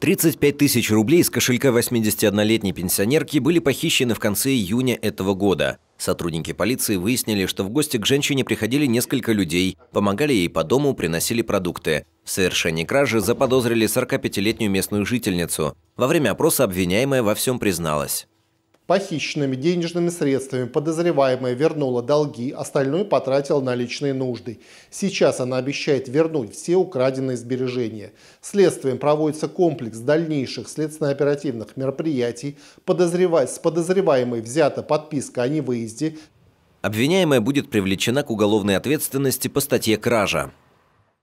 35 тысяч рублей из кошелька 81-летней пенсионерки были похищены в конце июня этого года. Сотрудники полиции выяснили, что в гости к женщине приходили несколько людей, помогали ей по дому, приносили продукты. В совершении кражи заподозрили 45-летнюю местную жительницу. Во время опроса обвиняемая во всем призналась похищенными денежными средствами подозреваемая вернула долги, остальное потратила на личные нужды. Сейчас она обещает вернуть все украденные сбережения. Следствием проводится комплекс дальнейших следственно-оперативных мероприятий. Подозрева... С подозреваемой взята подписка о невыезде. Обвиняемая будет привлечена к уголовной ответственности по статье «Кража».